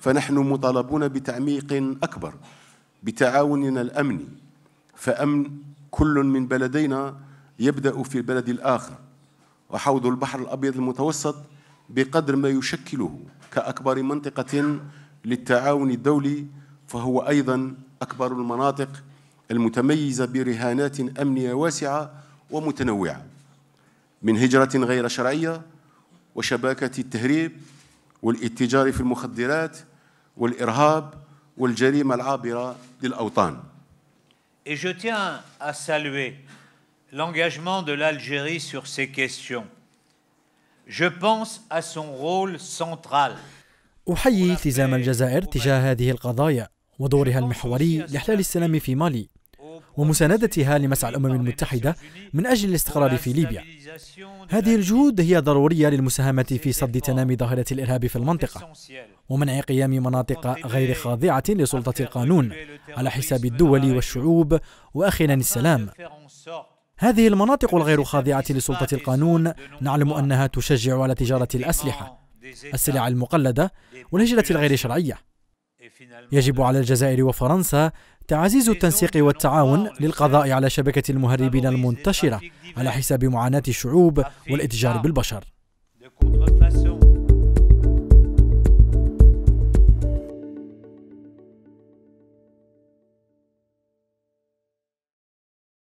فنحن مطالبون بتعميق أكبر بتعاوننا الأمني فأمن كل من بلدينا يبدأ في البلد الآخر وحوض البحر الأبيض المتوسط بقدر ما يشكله كأكبر منطقة للتعاون الدولي فهو أيضا أكبر المناطق المتميزة برهانات أمنية واسعة ومتنوعة من هجرة غير شرعية وشباكة التهريب والاتجار في المخدرات والإرهاب والجريمة العابرة للأوطان. Et je tiens à saluer l'engagement de l'Algérie sur ces questions. Je pense à son rôle central. أحيي التزام الجزائر تجاه هذه القضايا ودورها المحوري لإحلال السلام في مالي ومساندتها لمسعى الأمم المتحدة من أجل الاستقرار في ليبيا هذه الجهود هي ضرورية للمساهمة في صد تنامي ظاهرة الإرهاب في المنطقة ومنع قيام مناطق غير خاضعة لسلطة القانون على حساب الدول والشعوب وأخيرا السلام هذه المناطق الغير خاضعة لسلطة القانون نعلم أنها تشجع على تجارة الأسلحة السلع المقلدة والهجرة الغير شرعية يجب على الجزائر وفرنسا تعزيز التنسيق والتعاون للقضاء على شبكة المهربين المنتشرة على حساب معاناة الشعوب والاتجار بالبشر